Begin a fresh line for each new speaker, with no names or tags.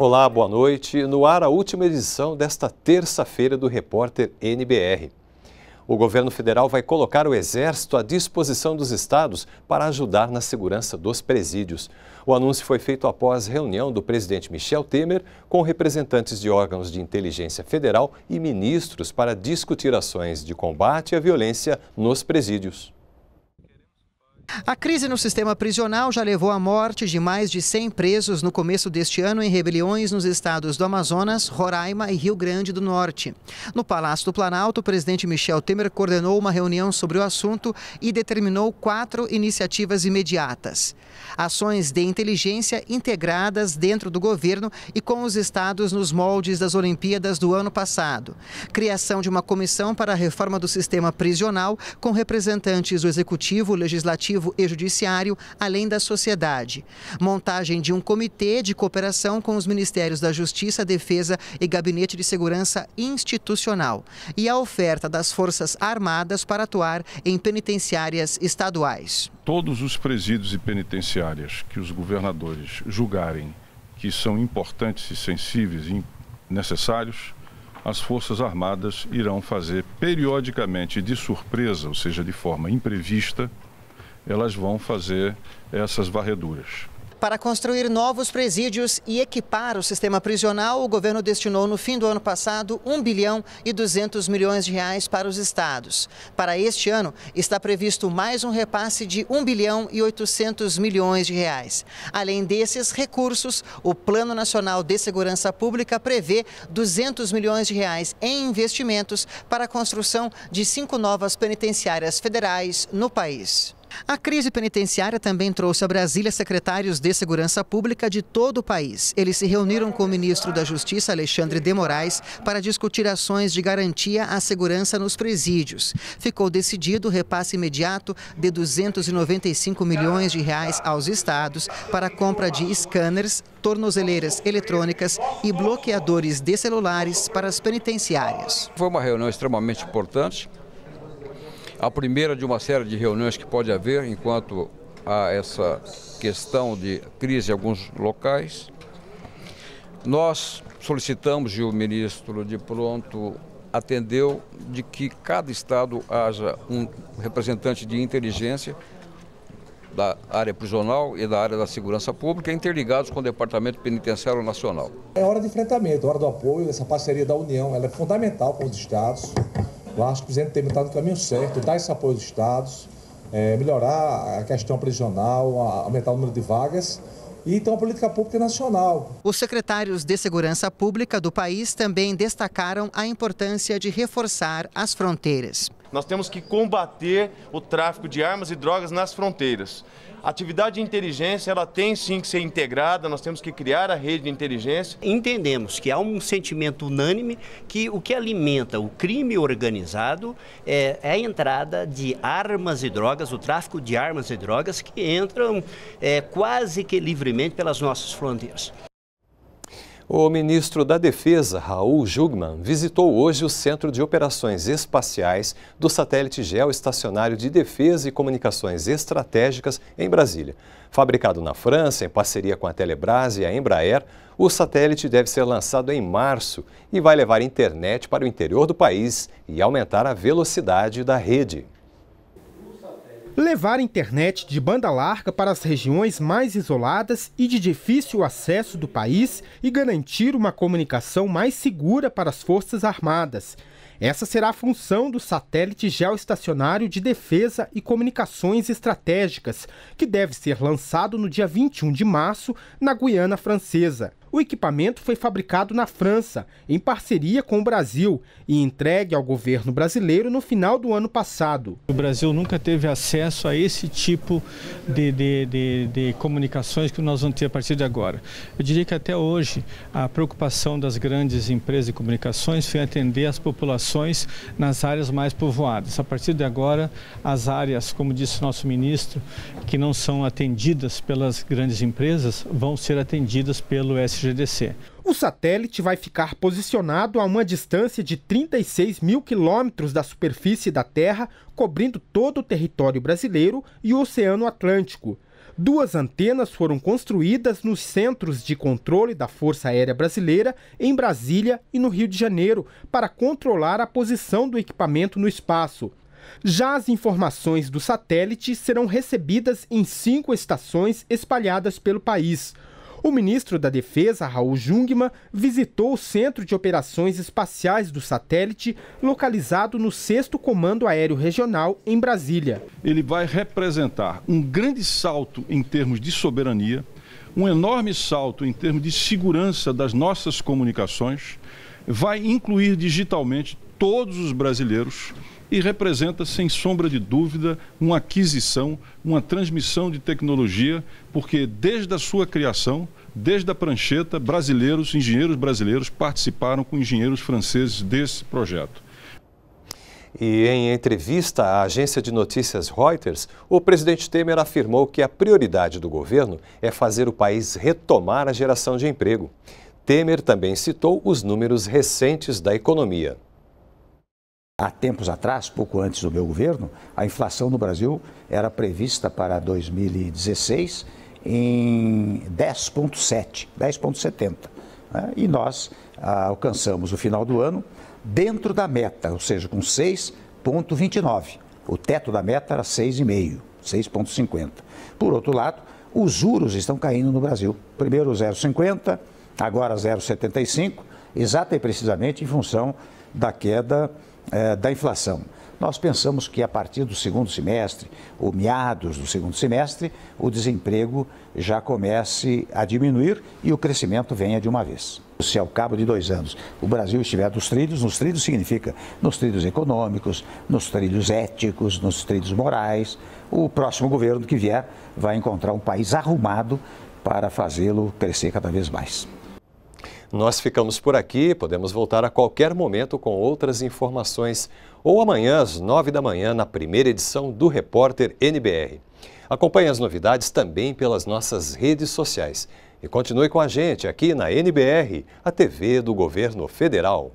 Olá, boa noite. No ar, a última edição desta terça-feira do Repórter NBR. O governo federal vai colocar o Exército à disposição dos estados para ajudar na segurança dos presídios. O anúncio foi feito após reunião do presidente Michel Temer com representantes de órgãos de inteligência federal e ministros para discutir ações de combate à violência nos presídios.
A crise no sistema prisional já levou à morte de mais de 100 presos no começo deste ano em rebeliões nos estados do Amazonas, Roraima e Rio Grande do Norte. No Palácio do Planalto, o presidente Michel Temer coordenou uma reunião sobre o assunto e determinou quatro iniciativas imediatas: ações de inteligência integradas dentro do governo e com os estados nos moldes das Olimpíadas do ano passado, criação de uma comissão para a reforma do sistema prisional com representantes do executivo, legislativo Executivo e Judiciário, além da sociedade. Montagem de um comitê de cooperação com os Ministérios da Justiça, Defesa e Gabinete de Segurança Institucional. E a oferta das Forças Armadas para atuar em penitenciárias estaduais.
Todos os presídios e penitenciárias que os governadores julgarem que são importantes e sensíveis e necessários, as Forças Armadas irão fazer periodicamente de surpresa, ou seja, de forma imprevista, elas vão fazer essas varreduras.
Para construir novos presídios e equipar o sistema prisional, o governo destinou no fim do ano passado 1 bilhão e 200 milhões de reais para os estados. Para este ano, está previsto mais um repasse de 1 bilhão e 800 milhões de reais. Além desses recursos, o Plano Nacional de Segurança Pública prevê 200 milhões de reais em investimentos para a construção de cinco novas penitenciárias federais no país. A crise penitenciária também trouxe a Brasília secretários de Segurança Pública de todo o país. Eles se reuniram com o ministro da Justiça, Alexandre de Moraes, para discutir ações de garantia à segurança nos presídios. Ficou decidido o repasse imediato de 295 milhões de reais aos estados para a compra de scanners, tornozeleiras eletrônicas e bloqueadores de celulares para as penitenciárias.
Foi uma reunião extremamente importante a primeira de uma série de reuniões que pode haver enquanto há essa questão de crise em alguns locais. Nós solicitamos e o ministro de pronto atendeu de que cada estado haja um representante de inteligência da área prisional e da área da segurança pública, interligados com o Departamento Penitenciário Nacional.
É hora de enfrentamento, hora do apoio, essa parceria da União, ela é fundamental com os estados, acho que o presidente tem estado no caminho certo, dar esse apoio aos estados, é, melhorar a questão prisional, aumentar o número de vagas e então a política
pública nacional. Os secretários de segurança pública do país também destacaram a importância de reforçar as fronteiras.
Nós temos que combater o tráfico de armas e drogas nas fronteiras. A atividade de inteligência, ela tem sim que ser integrada, nós
temos que criar a rede de inteligência. Entendemos que há um sentimento unânime que o que alimenta o crime organizado é, é a entrada de armas e drogas, o tráfico de armas e drogas que entram é, quase que livremente pelas nossas fronteiras.
O ministro da Defesa, Raul Jugman, visitou hoje o Centro de Operações Espaciais do Satélite Geoestacionário de Defesa e Comunicações Estratégicas em Brasília. Fabricado na França, em parceria com a Telebrás e a Embraer, o satélite deve ser lançado em março e vai levar internet para o interior do país e aumentar a velocidade da rede.
Levar internet de banda larga para as regiões mais isoladas e de difícil acesso do país e garantir uma comunicação mais segura para as Forças Armadas. Essa será a função do satélite geoestacionário de defesa e comunicações estratégicas, que deve ser lançado no dia 21 de março na Guiana Francesa. O equipamento foi fabricado na França, em parceria com o Brasil, e entregue ao governo brasileiro no final do ano passado. O Brasil nunca teve acesso a esse tipo de, de, de, de comunicações que nós vamos ter a partir de agora. Eu diria que até hoje a preocupação das grandes empresas de comunicações foi atender as populações nas áreas mais povoadas. A partir de agora, as áreas, como disse nosso ministro, que não são atendidas pelas grandes empresas, vão ser atendidas pelo SC. SGDC. O satélite vai ficar posicionado a uma distância de 36 mil quilômetros da superfície da Terra, cobrindo todo o território brasileiro e o Oceano Atlântico. Duas antenas foram construídas nos centros de controle da Força Aérea Brasileira, em Brasília e no Rio de Janeiro, para controlar a posição do equipamento no espaço. Já as informações do satélite serão recebidas em cinco estações espalhadas pelo país. O ministro da Defesa, Raul Jungmann, visitou o Centro de Operações Espaciais do satélite, localizado no 6 Comando Aéreo Regional, em Brasília. Ele vai
representar um grande salto em termos de soberania, um enorme salto em termos de segurança das nossas comunicações, vai incluir digitalmente todos os brasileiros e representa, sem sombra de dúvida, uma aquisição, uma transmissão de tecnologia, porque desde a sua criação, desde a prancheta, brasileiros, engenheiros brasileiros participaram com engenheiros franceses desse projeto. E em entrevista à agência de notícias Reuters, o presidente Temer afirmou que a prioridade do governo é fazer o país retomar a geração de emprego. Temer também citou os números recentes da economia.
Há tempos atrás, pouco antes do meu governo, a inflação no Brasil era prevista para 2016 em 10,7, 10,70. Né? E nós ah, alcançamos o final do ano dentro da meta, ou seja, com 6,29. O teto da meta era 6,5, 6,50. Por outro lado, os juros estão caindo no Brasil. Primeiro 0,50, agora 0,75, exata e precisamente em função da queda é, da inflação. Nós pensamos que a partir do segundo semestre, ou meados do segundo semestre, o desemprego já comece a diminuir e o crescimento venha de uma vez. Se ao cabo de dois anos o Brasil estiver nos trilhos, nos trilhos significa nos trilhos econômicos, nos trilhos éticos, nos trilhos morais, o próximo governo que vier vai encontrar um país arrumado para fazê-lo crescer cada vez mais.
Nós ficamos por aqui, podemos voltar a qualquer momento com outras informações ou amanhã às nove da manhã na primeira edição do Repórter NBR. Acompanhe as novidades também pelas nossas redes sociais e continue com a gente aqui na NBR, a TV do Governo Federal.